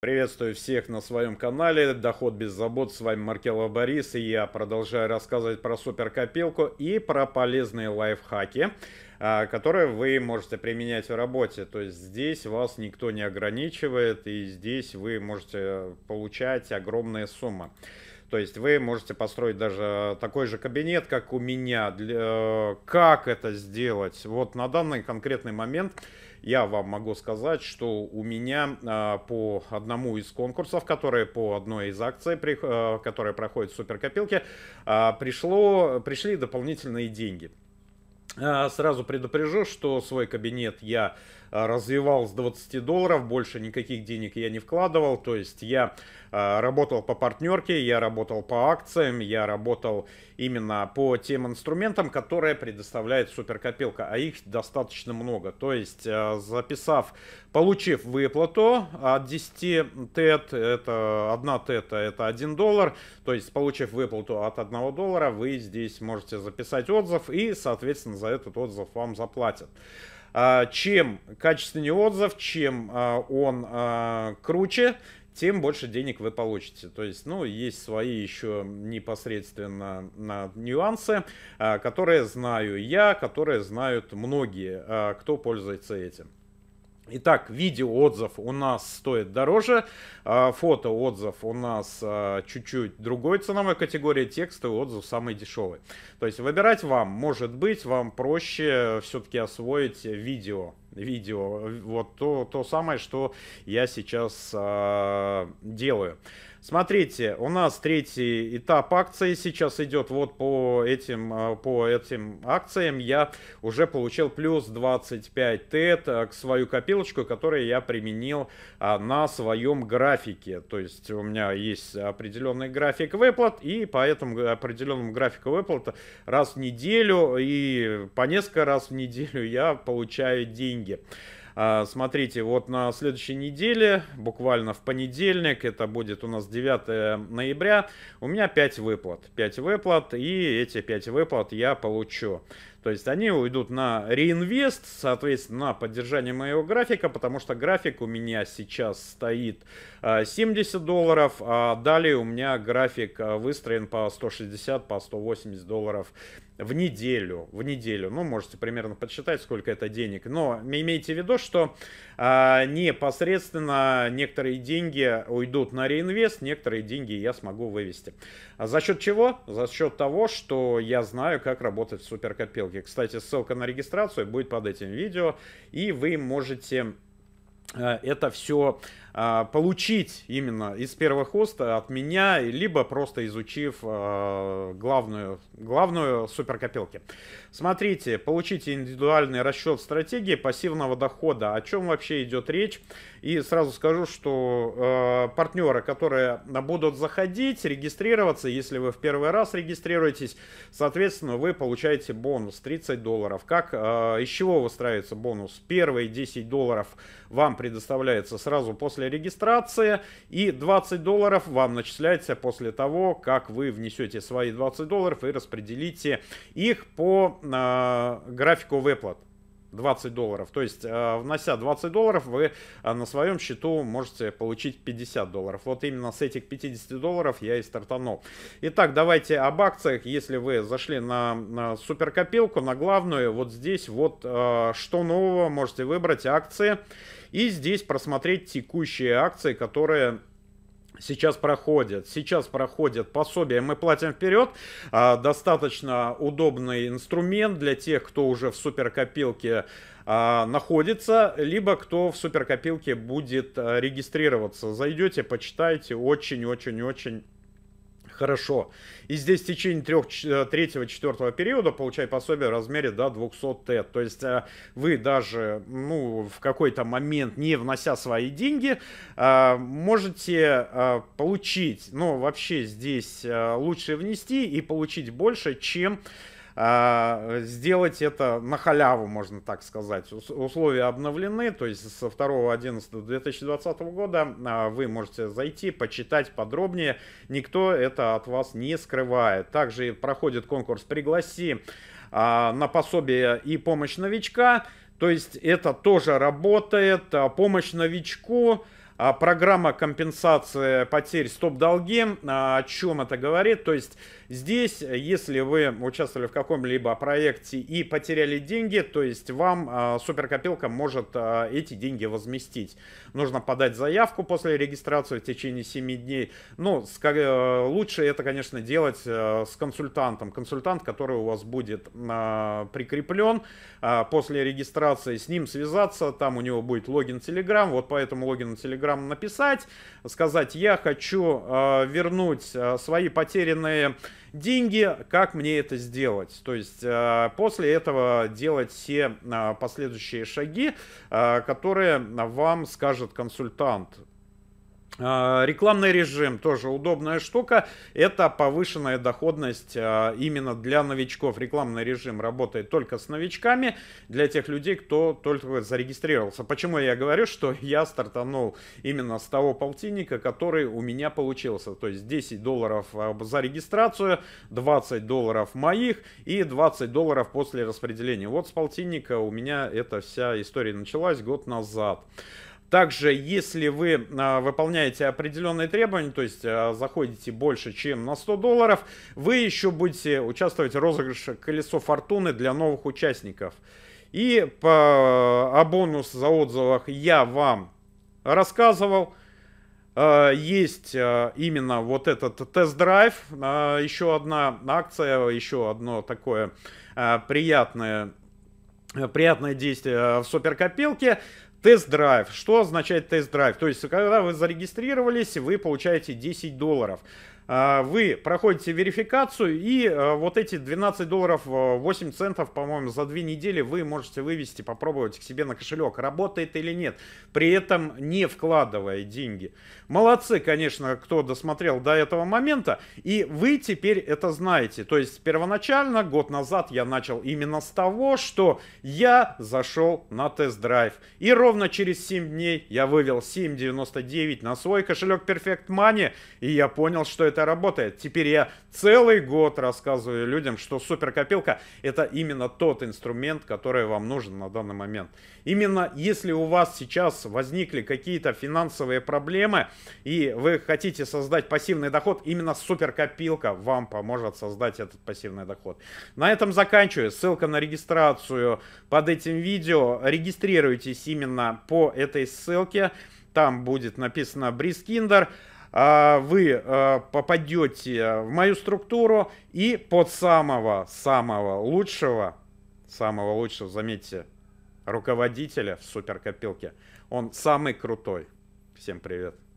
Приветствую всех на своем канале Доход без забот, с вами Маркелов Борис и я продолжаю рассказывать про суперкопилку и про полезные лайфхаки, а, которые вы можете применять в работе. То есть здесь вас никто не ограничивает и здесь вы можете получать огромные суммы. То есть вы можете построить даже такой же кабинет, как у меня. Для, э, как это сделать? Вот на данный конкретный момент я вам могу сказать, что у меня э, по одному из конкурсов, которые по одной из акций, э, которые проходят в суперкопилке, пришло, пришли дополнительные деньги. А, сразу предупрежу, что свой кабинет я а, развивал с 20 долларов, больше никаких денег я не вкладывал, то есть я а, работал по партнерке, я работал по акциям, я работал именно по тем инструментам, которые предоставляет суперкопилка, а их достаточно много. То есть записав, получив выплату от 10 тет, это 1 тета, это 1 доллар, то есть получив выплату от 1 доллара, вы здесь можете записать отзыв и, соответственно, записать за этот отзыв вам заплатят. А, чем качественнее отзыв, чем а, он а, круче, тем больше денег вы получите. То есть, ну, есть свои еще непосредственно нюансы, которые знаю я, которые знают многие, кто пользуется этим. Итак, видео-отзыв у нас стоит дороже, а, фото-отзыв у нас а, чуть-чуть другой ценовой категории, текстовый отзыв самый дешевый. То есть выбирать вам, может быть, вам проще все-таки освоить видео. Видео, вот то, то самое, что я сейчас а, делаю. Смотрите, у нас третий этап акции сейчас идет. Вот по этим, э, по этим акциям я уже получил плюс 25 тет э, к свою копилочку, которую я применил э, на своем графике. То есть у меня есть определенный график выплат, и по этому определенному графику выплат раз в неделю и по несколько раз в неделю я получаю деньги. А, смотрите, вот на следующей неделе, буквально в понедельник, это будет у нас 9 ноября, у меня 5 выплат. 5 выплат, и эти 5 выплат я получу. То есть они уйдут на реинвест, соответственно, на поддержание моего графика, потому что график у меня сейчас стоит 70 а, долларов, а далее у меня график а, выстроен по 160, по 180 долларов в неделю, в неделю, ну, можете примерно подсчитать, сколько это денег, но имейте в виду, что э, непосредственно некоторые деньги уйдут на реинвест, некоторые деньги я смогу вывести. А за счет чего? За счет того, что я знаю, как работать в суперкопилке. Кстати, ссылка на регистрацию будет под этим видео, и вы можете а, это все а, получить именно из первых хоста от меня, либо просто изучив а, главную, главную суперкопилки. Смотрите, получите индивидуальный расчет стратегии пассивного дохода. О чем вообще идет речь? И сразу скажу, что э, партнеры, которые будут заходить, регистрироваться, если вы в первый раз регистрируетесь, соответственно, вы получаете бонус 30 долларов. Как, э, из чего выстраивается бонус? Первые 10 долларов вам предоставляется сразу после регистрация и 20 долларов вам начисляется после того, как вы внесете свои 20 долларов и распределите их по э, графику выплат. 20 долларов. То есть, э, внося 20 долларов, вы э, на своем счету можете получить 50 долларов. Вот именно с этих 50 долларов я и стартанул. Итак, давайте об акциях. Если вы зашли на, на суперкопилку, на главную, вот здесь вот э, что нового, можете выбрать акции. И здесь просмотреть текущие акции, которые Сейчас проходят, сейчас проходят пособия, мы платим вперед. А, достаточно удобный инструмент для тех, кто уже в суперкопилке а, находится, либо кто в суперкопилке будет а, регистрироваться. Зайдете, почитайте, очень-очень-очень хорошо. И здесь в течение трех, э, третьего, четвертого периода получай пособие в размере до 200 Т. То есть э, вы даже ну, в какой-то момент, не внося свои деньги, э, можете получить, ну вообще здесь лучше внести и получить больше, чем... А, сделать это на халяву, можно так сказать. Условия обновлены, то есть со 2.11.2020 года а, вы можете зайти, почитать подробнее. Никто это от вас не скрывает. Также проходит конкурс «Пригласи» а, на пособие и помощь новичка. То есть это тоже работает. Помощь новичку – а программа компенсации потерь стоп-долги. А, о чем это говорит? То есть здесь, если вы участвовали в каком-либо проекте и потеряли деньги, то есть вам а, суперкопилка может эти деньги возместить. Нужно подать заявку после регистрации в течение 7 дней. Ну, э, лучше это, конечно, делать э, с консультантом. Консультант, который у вас будет прикреплен после регистрации, с ним связаться, там у него будет логин Telegram, вот поэтому логин на Telegram Telegram написать, сказать, я хочу э, вернуть э, свои потерянные деньги, как мне это сделать. То есть э, после этого делать все э, последующие шаги, э, которые вам скажет консультант. А, рекламный режим тоже удобная штука. Это повышенная доходность а, именно для новичков. Рекламный режим работает только с новичками, для тех людей, кто только зарегистрировался. Почему я говорю, что я стартанул именно с того полтинника, который у меня получился. То есть 10 долларов а, за регистрацию, 20 долларов моих и 20 долларов после распределения. Вот с полтинника у меня эта вся история началась год назад. Также, если вы а, выполняете определенные требования, то есть а, заходите больше, чем на 100 долларов, вы еще будете участвовать в розыгрыше «Колесо фортуны» для новых участников. И по, о а, бонус за отзывах я вам рассказывал. Есть именно вот этот тест-драйв, еще одна акция, еще одно такое приятное приятное действие в суперкопилке. Тест-драйв. Что означает тест-драйв? То есть, когда вы зарегистрировались, вы получаете 10 долларов. А, вы проходите верификацию, и а, вот эти 12 долларов 8 а, центов, по-моему, за две недели вы можете вывести, попробовать к себе на кошелек, работает или нет, при этом не вкладывая деньги. Молодцы, конечно, кто досмотрел до этого момента, и вы теперь это знаете. То есть первоначально, год назад я начал именно с того, что я зашел на тест-драйв, и ровно через 7 дней я вывел 7.99 на свой кошелек Perfect Money, и я понял, что это это работает. Теперь я целый год рассказываю людям, что суперкопилка это именно тот инструмент, который вам нужен на данный момент. Именно если у вас сейчас возникли какие-то финансовые проблемы и вы хотите создать пассивный доход, именно суперкопилка вам поможет создать этот пассивный доход. На этом заканчиваю. Ссылка на регистрацию под этим видео. Регистрируйтесь именно по этой ссылке. Там будет написано Брискиндер. Kinder. А, вы а, попадете в мою структуру и под самого-самого лучшего, самого лучшего, заметьте, руководителя в суперкопилке. Он самый крутой. Всем привет.